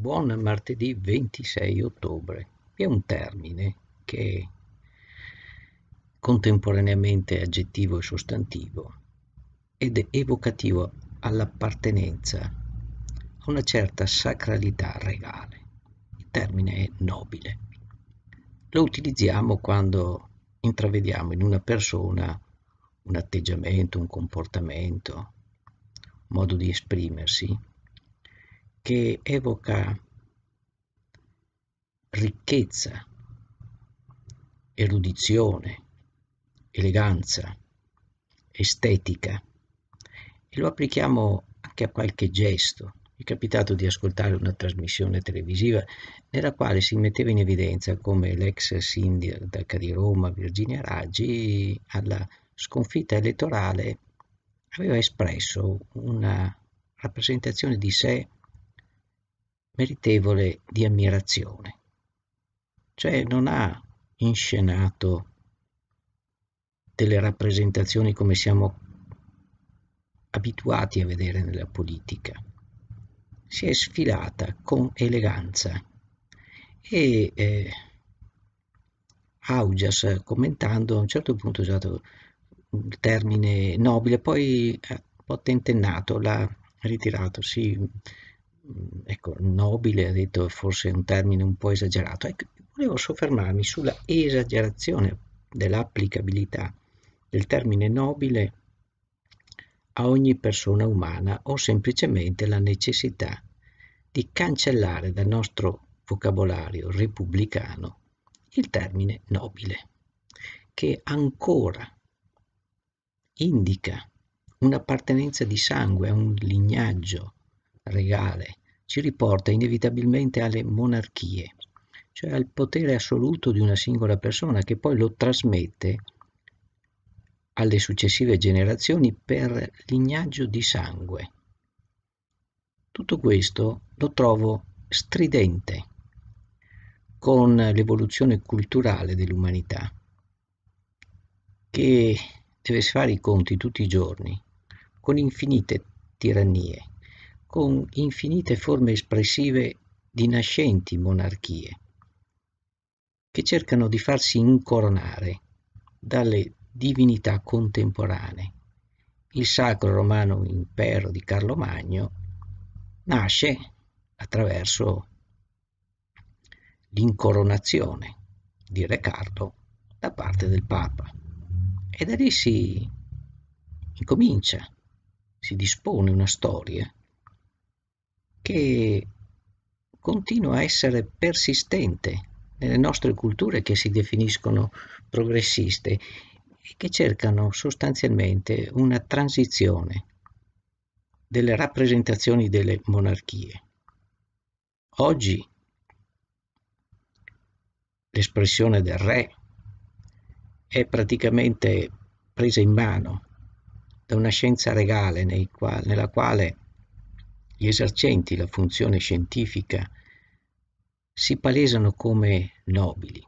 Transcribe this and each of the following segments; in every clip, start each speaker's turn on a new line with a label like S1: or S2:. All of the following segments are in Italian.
S1: Buon martedì 26 ottobre. è un termine che è contemporaneamente aggettivo e sostantivo ed è evocativo all'appartenenza a una certa sacralità regale. Il termine è nobile. Lo utilizziamo quando intravediamo in una persona un atteggiamento, un comportamento, un modo di esprimersi che evoca ricchezza, erudizione, eleganza, estetica e lo applichiamo anche a qualche gesto. Mi è capitato di ascoltare una trasmissione televisiva nella quale si metteva in evidenza come l'ex sindaca di Roma, Virginia Raggi, alla sconfitta elettorale aveva espresso una rappresentazione di sé meritevole di ammirazione. Cioè non ha inscenato delle rappresentazioni come siamo abituati a vedere nella politica. Si è sfilata con eleganza e eh, Augias commentando a un certo punto ha usato un termine nobile, poi un po' tentennato, l'ha ritirato, sì, Mm, ecco, nobile, ha detto forse un termine un po' esagerato, ecco, volevo soffermarmi sulla esagerazione dell'applicabilità del termine nobile a ogni persona umana o semplicemente la necessità di cancellare dal nostro vocabolario repubblicano il termine nobile, che ancora indica un'appartenenza di sangue a un lignaggio regale ci riporta inevitabilmente alle monarchie, cioè al potere assoluto di una singola persona che poi lo trasmette alle successive generazioni per lignaggio di sangue. Tutto questo lo trovo stridente con l'evoluzione culturale dell'umanità, che deve fare i conti tutti i giorni con infinite tirannie con infinite forme espressive di nascenti monarchie, che cercano di farsi incoronare dalle divinità contemporanee. Il Sacro Romano Impero di Carlo Magno nasce attraverso l'incoronazione di Re Carlo da parte del Papa. E da lì si incomincia, si dispone una storia che continua a essere persistente nelle nostre culture che si definiscono progressiste e che cercano sostanzialmente una transizione delle rappresentazioni delle monarchie. Oggi l'espressione del re è praticamente presa in mano da una scienza regale nella quale gli esercenti la funzione scientifica si palesano come nobili.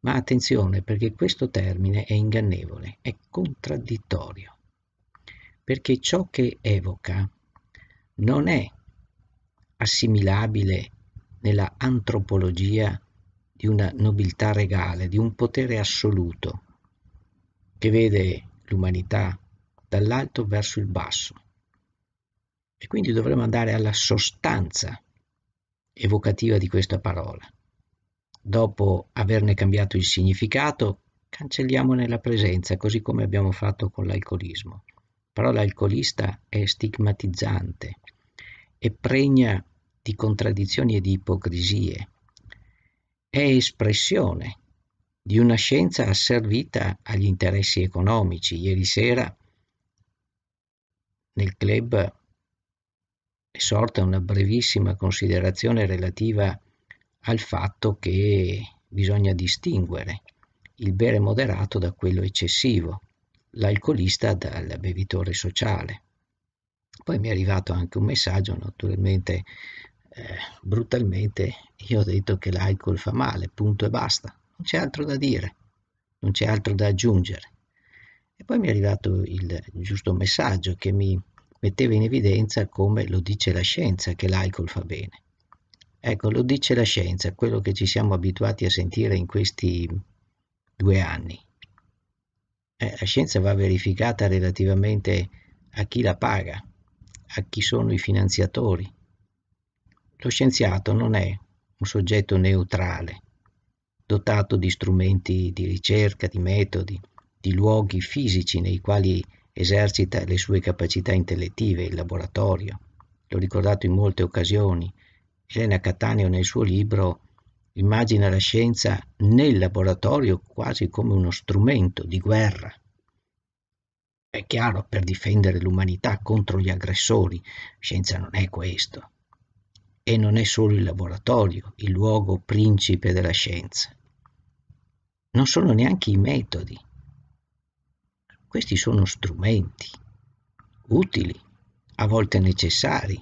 S1: Ma attenzione perché questo termine è ingannevole, è contraddittorio, perché ciò che evoca non è assimilabile nella antropologia di una nobiltà regale, di un potere assoluto che vede l'umanità dall'alto verso il basso, e quindi dovremmo andare alla sostanza evocativa di questa parola. Dopo averne cambiato il significato, cancelliamone la presenza, così come abbiamo fatto con l'alcolismo. La parola alcolista è stigmatizzante e pregna di contraddizioni e di ipocrisie. È espressione di una scienza asservita agli interessi economici. Ieri sera nel club sorta una brevissima considerazione relativa al fatto che bisogna distinguere il bere moderato da quello eccessivo, l'alcolista dal bevitore sociale. Poi mi è arrivato anche un messaggio, naturalmente eh, brutalmente, io ho detto che l'alcol fa male, punto e basta, non c'è altro da dire, non c'è altro da aggiungere. E poi mi è arrivato il giusto messaggio che mi metteva in evidenza come lo dice la scienza che l'alcol fa bene. Ecco, lo dice la scienza, quello che ci siamo abituati a sentire in questi due anni. Eh, la scienza va verificata relativamente a chi la paga, a chi sono i finanziatori. Lo scienziato non è un soggetto neutrale, dotato di strumenti di ricerca, di metodi, di luoghi fisici nei quali esercita le sue capacità intellettive il laboratorio, l'ho ricordato in molte occasioni. Elena Cattaneo nel suo libro immagina la scienza nel laboratorio quasi come uno strumento di guerra. È chiaro, per difendere l'umanità contro gli aggressori, scienza non è questo. E non è solo il laboratorio il luogo principe della scienza. Non sono neanche i metodi, questi sono strumenti utili, a volte necessari,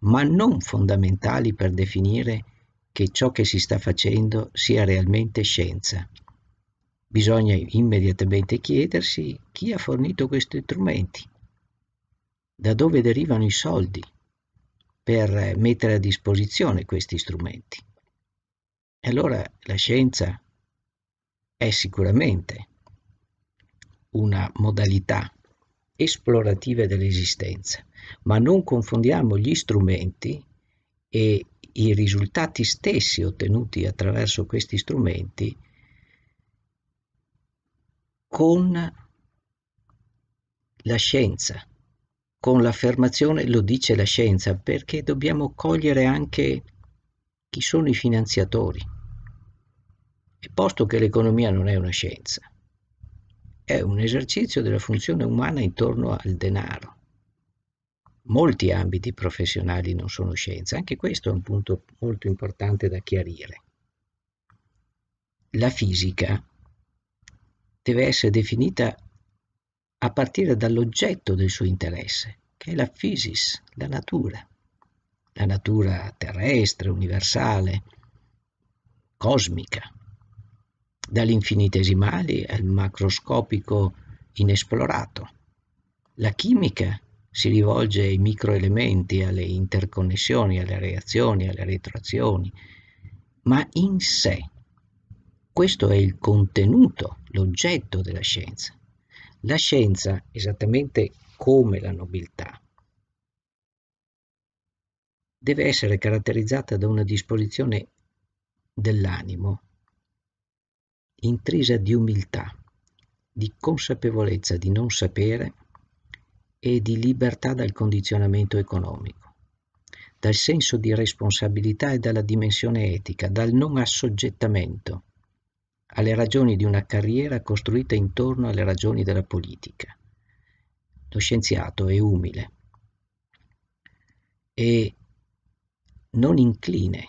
S1: ma non fondamentali per definire che ciò che si sta facendo sia realmente scienza. Bisogna immediatamente chiedersi chi ha fornito questi strumenti, da dove derivano i soldi per mettere a disposizione questi strumenti. E allora la scienza è sicuramente una modalità esplorativa dell'esistenza, ma non confondiamo gli strumenti e i risultati stessi ottenuti attraverso questi strumenti con la scienza, con l'affermazione lo dice la scienza, perché dobbiamo cogliere anche chi sono i finanziatori. E posto che l'economia non è una scienza, è un esercizio della funzione umana intorno al denaro. Molti ambiti professionali non sono scienza, anche questo è un punto molto importante da chiarire. La fisica deve essere definita a partire dall'oggetto del suo interesse, che è la physis, la natura, la natura terrestre, universale, cosmica dall'infinitesimale al macroscopico inesplorato. La chimica si rivolge ai microelementi, alle interconnessioni, alle reazioni, alle retroazioni, ma in sé. Questo è il contenuto, l'oggetto della scienza. La scienza, esattamente come la nobiltà, deve essere caratterizzata da una disposizione dell'animo intrisa di umiltà, di consapevolezza di non sapere e di libertà dal condizionamento economico, dal senso di responsabilità e dalla dimensione etica, dal non assoggettamento alle ragioni di una carriera costruita intorno alle ragioni della politica. Lo scienziato è umile e non incline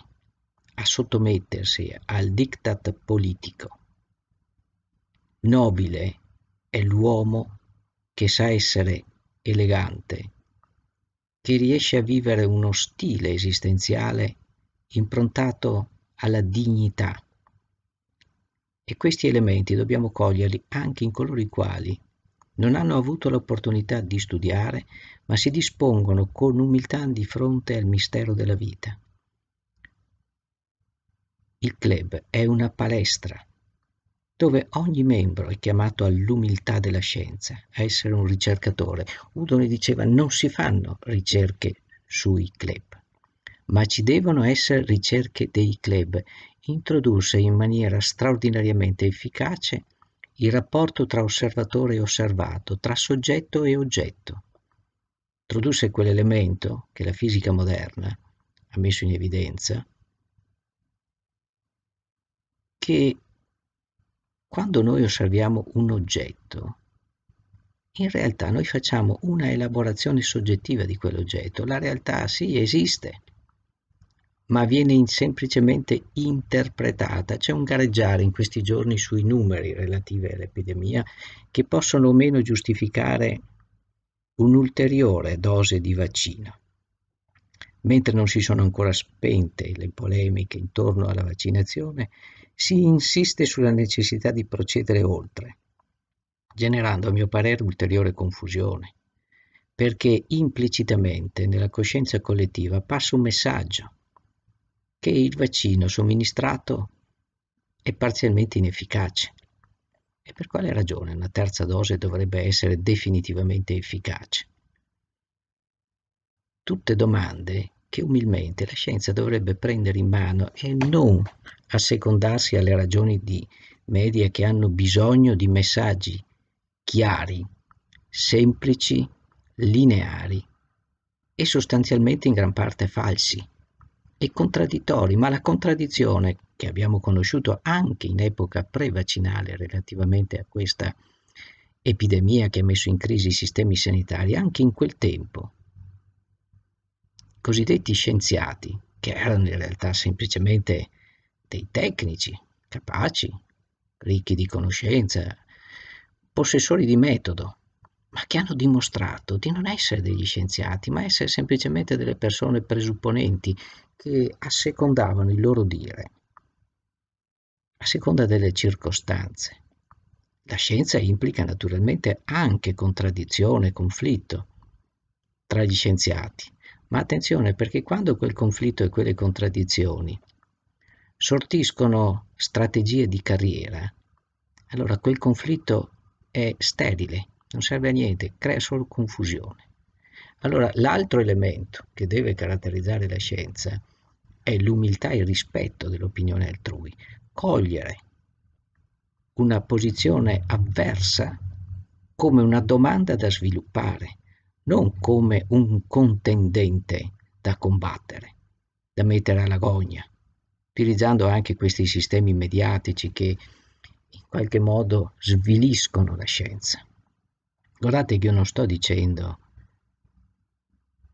S1: a sottomettersi al diktat politico Nobile è l'uomo che sa essere elegante, che riesce a vivere uno stile esistenziale improntato alla dignità. E questi elementi dobbiamo coglierli anche in coloro i quali non hanno avuto l'opportunità di studiare, ma si dispongono con umiltà di fronte al mistero della vita. Il club è una palestra dove ogni membro è chiamato all'umiltà della scienza, a essere un ricercatore. Udone diceva non si fanno ricerche sui club, ma ci devono essere ricerche dei club. Introdusse in maniera straordinariamente efficace il rapporto tra osservatore e osservato, tra soggetto e oggetto. Introdusse quell'elemento che la fisica moderna ha messo in evidenza, che quando noi osserviamo un oggetto, in realtà noi facciamo una elaborazione soggettiva di quell'oggetto. La realtà sì esiste, ma viene semplicemente interpretata. C'è un gareggiare in questi giorni sui numeri relativi all'epidemia che possono o meno giustificare un'ulteriore dose di vaccino. Mentre non si sono ancora spente le polemiche intorno alla vaccinazione, si insiste sulla necessità di procedere oltre, generando a mio parere ulteriore confusione, perché implicitamente nella coscienza collettiva passa un messaggio che il vaccino somministrato è parzialmente inefficace. E per quale ragione una terza dose dovrebbe essere definitivamente efficace? Tutte domande che umilmente la scienza dovrebbe prendere in mano e non assecondarsi alle ragioni di media che hanno bisogno di messaggi chiari, semplici, lineari e sostanzialmente in gran parte falsi e contraddittori, ma la contraddizione che abbiamo conosciuto anche in epoca pre-vaccinale relativamente a questa epidemia che ha messo in crisi i sistemi sanitari, anche in quel tempo cosiddetti scienziati, che erano in realtà semplicemente dei tecnici capaci, ricchi di conoscenza, possessori di metodo, ma che hanno dimostrato di non essere degli scienziati, ma essere semplicemente delle persone presupponenti che assecondavano il loro dire a seconda delle circostanze. La scienza implica naturalmente anche contraddizione, conflitto tra gli scienziati ma attenzione perché quando quel conflitto e quelle contraddizioni sortiscono strategie di carriera, allora quel conflitto è sterile, non serve a niente, crea solo confusione. Allora l'altro elemento che deve caratterizzare la scienza è l'umiltà e il rispetto dell'opinione altrui, cogliere una posizione avversa come una domanda da sviluppare non come un contendente da combattere, da mettere alla gogna, utilizzando anche questi sistemi mediatici che in qualche modo sviliscono la scienza. Guardate che io non sto dicendo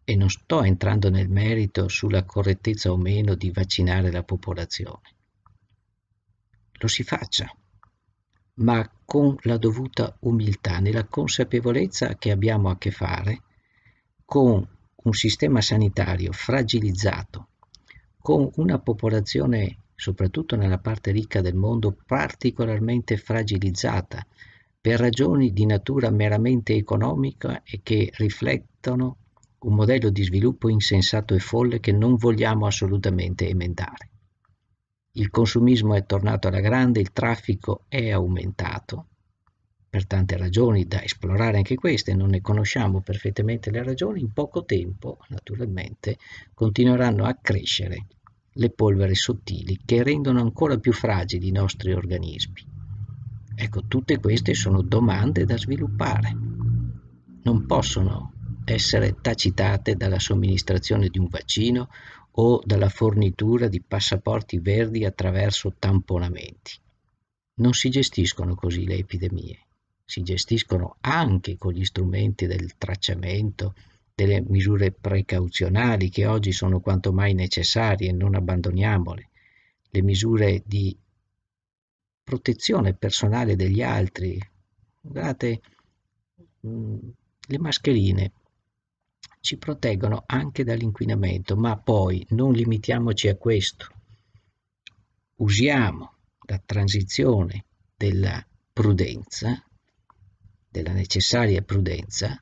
S1: e non sto entrando nel merito sulla correttezza o meno di vaccinare la popolazione. Lo si faccia, ma con la dovuta umiltà, nella consapevolezza che abbiamo a che fare con un sistema sanitario fragilizzato, con una popolazione, soprattutto nella parte ricca del mondo, particolarmente fragilizzata per ragioni di natura meramente economica e che riflettono un modello di sviluppo insensato e folle che non vogliamo assolutamente emendare il consumismo è tornato alla grande, il traffico è aumentato per tante ragioni da esplorare anche queste, non ne conosciamo perfettamente le ragioni, in poco tempo naturalmente continueranno a crescere le polvere sottili che rendono ancora più fragili i nostri organismi. Ecco, tutte queste sono domande da sviluppare, non possono essere tacitate dalla somministrazione di un vaccino o dalla fornitura di passaporti verdi attraverso tamponamenti. Non si gestiscono così le epidemie, si gestiscono anche con gli strumenti del tracciamento, delle misure precauzionali che oggi sono quanto mai necessarie, non abbandoniamole, le misure di protezione personale degli altri. Guardate, mm, le mascherine ci proteggono anche dall'inquinamento, ma poi non limitiamoci a questo. Usiamo la transizione della prudenza, della necessaria prudenza,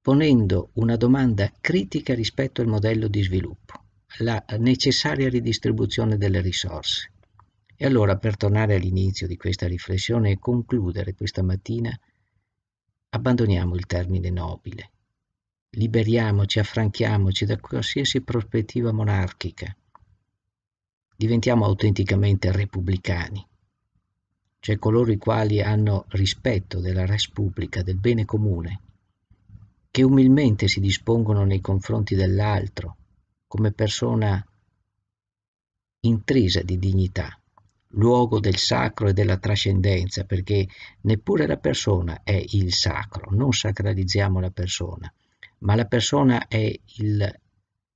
S1: ponendo una domanda critica rispetto al modello di sviluppo, la necessaria ridistribuzione delle risorse. E allora, per tornare all'inizio di questa riflessione e concludere questa mattina, abbandoniamo il termine nobile, Liberiamoci, affranchiamoci da qualsiasi prospettiva monarchica. Diventiamo autenticamente repubblicani, cioè coloro i quali hanno rispetto della res pubblica, del bene comune, che umilmente si dispongono nei confronti dell'altro come persona intrisa di dignità, luogo del sacro e della trascendenza, perché neppure la persona è il sacro, non sacralizziamo la persona, ma la persona è il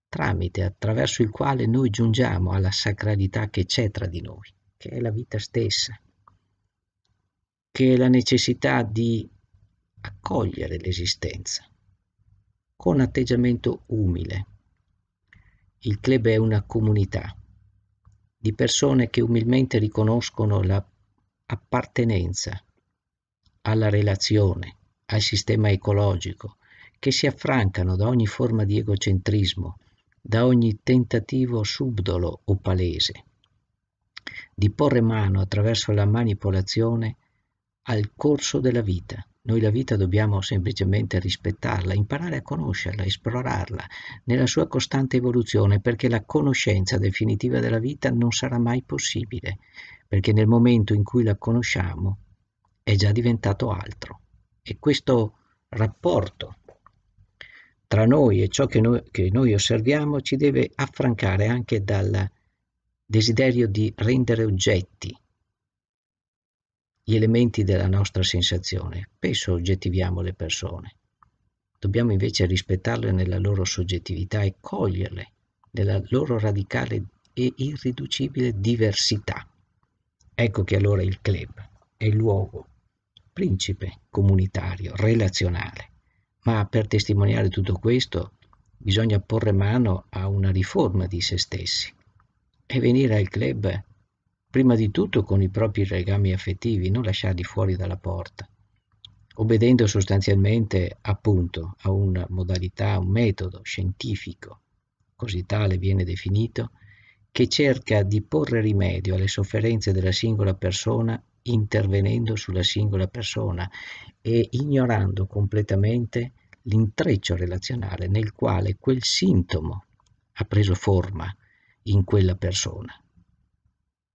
S1: tramite attraverso il quale noi giungiamo alla sacralità che c'è tra di noi, che è la vita stessa, che è la necessità di accogliere l'esistenza con atteggiamento umile. Il club è una comunità di persone che umilmente riconoscono l'appartenenza alla relazione, al sistema ecologico, che si affrancano da ogni forma di egocentrismo, da ogni tentativo subdolo o palese di porre mano attraverso la manipolazione al corso della vita. Noi la vita dobbiamo semplicemente rispettarla, imparare a conoscerla, esplorarla nella sua costante evoluzione, perché la conoscenza definitiva della vita non sarà mai possibile, perché nel momento in cui la conosciamo è già diventato altro. E questo rapporto tra noi e ciò che noi, che noi osserviamo ci deve affrancare anche dal desiderio di rendere oggetti gli elementi della nostra sensazione. Spesso oggettiviamo le persone. Dobbiamo invece rispettarle nella loro soggettività e coglierle nella loro radicale e irriducibile diversità. Ecco che allora il club è il luogo principe comunitario, relazionale, ma per testimoniare tutto questo bisogna porre mano a una riforma di se stessi e venire al club prima di tutto con i propri legami affettivi, non lasciarli fuori dalla porta, obbedendo sostanzialmente appunto a una modalità, a un metodo scientifico, così tale viene definito, che cerca di porre rimedio alle sofferenze della singola persona intervenendo sulla singola persona e ignorando completamente l'intreccio relazionale nel quale quel sintomo ha preso forma in quella persona.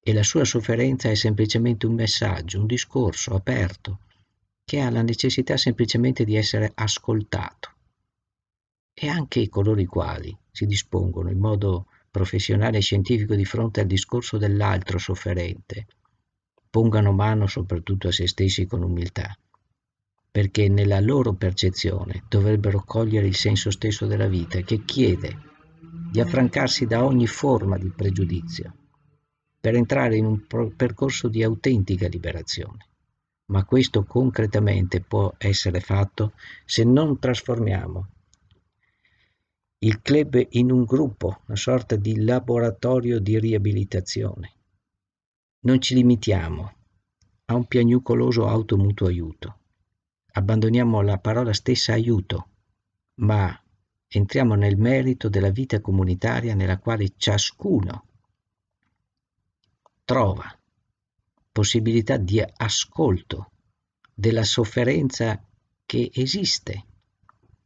S1: E la sua sofferenza è semplicemente un messaggio, un discorso aperto, che ha la necessità semplicemente di essere ascoltato. E anche coloro i quali si dispongono in modo professionale e scientifico di fronte al discorso dell'altro sofferente, pongano mano soprattutto a se stessi con umiltà, perché nella loro percezione dovrebbero cogliere il senso stesso della vita che chiede di affrancarsi da ogni forma di pregiudizio per entrare in un percorso di autentica liberazione. Ma questo concretamente può essere fatto se non trasformiamo il club in un gruppo, una sorta di laboratorio di riabilitazione, non ci limitiamo a un piagnucoloso automutuo aiuto. Abbandoniamo la parola stessa aiuto, ma entriamo nel merito della vita comunitaria nella quale ciascuno trova possibilità di ascolto della sofferenza che esiste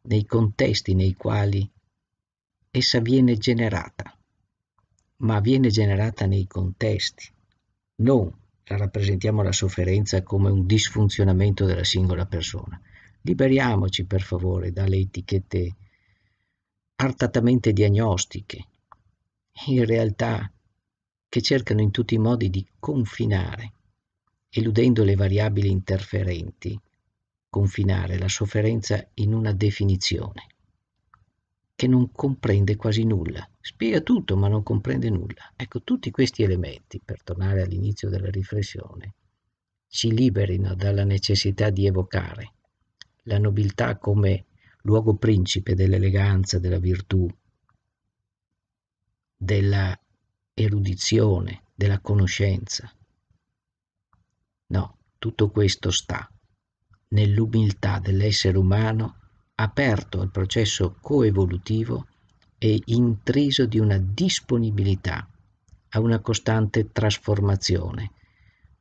S1: nei contesti nei quali essa viene generata, ma viene generata nei contesti non rappresentiamo la sofferenza come un disfunzionamento della singola persona. Liberiamoci, per favore, dalle etichette artatamente diagnostiche, in realtà che cercano in tutti i modi di confinare, eludendo le variabili interferenti, confinare la sofferenza in una definizione che non comprende quasi nulla spiega tutto ma non comprende nulla. Ecco, tutti questi elementi, per tornare all'inizio della riflessione, ci liberino dalla necessità di evocare la nobiltà come luogo principe dell'eleganza, della virtù, della erudizione, della conoscenza. No, tutto questo sta nell'umiltà dell'essere umano aperto al processo coevolutivo è intriso di una disponibilità a una costante trasformazione,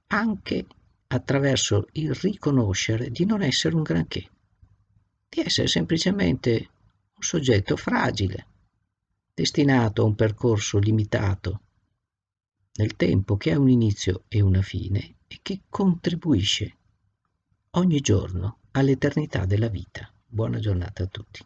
S1: anche attraverso il riconoscere di non essere un granché, di essere semplicemente un soggetto fragile, destinato a un percorso limitato nel tempo che ha un inizio e una fine e che contribuisce ogni giorno all'eternità della vita. Buona giornata a tutti.